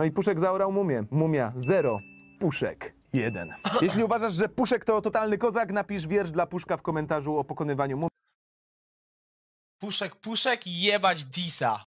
No i puszek zaorał mumię. Mumia zero, puszek jeden. Jeśli uważasz, że puszek to totalny kozak, napisz wiersz dla puszka w komentarzu o pokonywaniu mumii. Puszek, puszek, jebać Disa.